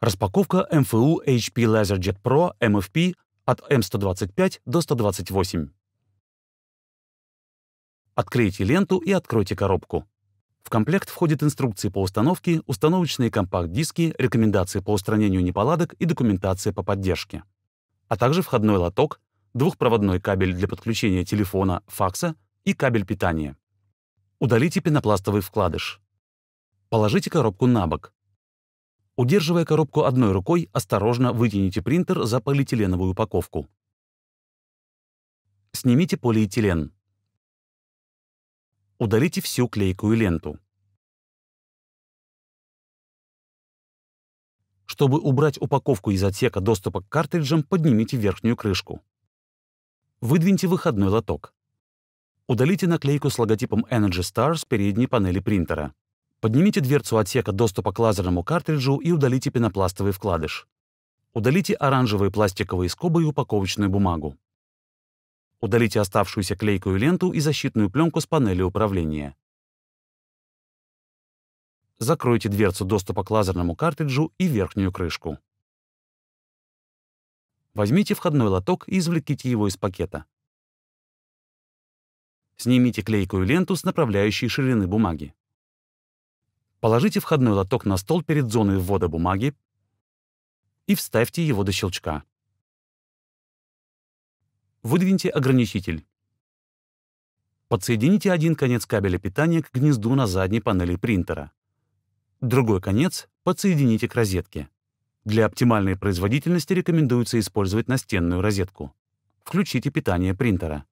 Распаковка МФУ HP LaserJet Pro MFP от М125 до 128. Откройте ленту и откройте коробку. В комплект входят инструкции по установке, установочные компакт-диски, рекомендации по устранению неполадок и документация по поддержке. А также входной лоток, двухпроводной кабель для подключения телефона, факса и кабель питания. Удалите пенопластовый вкладыш. Положите коробку на бок. Удерживая коробку одной рукой, осторожно вытяните принтер за полиэтиленовую упаковку. Снимите полиэтилен. Удалите всю клейкую ленту. Чтобы убрать упаковку из отсека доступа к картриджам, поднимите верхнюю крышку. Выдвиньте выходной лоток. Удалите наклейку с логотипом Energy Star с передней панели принтера. Поднимите дверцу отсека доступа к лазерному картриджу и удалите пенопластовый вкладыш. Удалите оранжевые пластиковые скобы и упаковочную бумагу. Удалите оставшуюся клейкую ленту и защитную пленку с панели управления. Закройте дверцу доступа к лазерному картриджу и верхнюю крышку. Возьмите входной лоток и извлеките его из пакета. Снимите клейкую ленту с направляющей ширины бумаги. Положите входной лоток на стол перед зоной ввода бумаги и вставьте его до щелчка. Выдвиньте ограничитель. Подсоедините один конец кабеля питания к гнезду на задней панели принтера. Другой конец подсоедините к розетке. Для оптимальной производительности рекомендуется использовать настенную розетку. Включите питание принтера.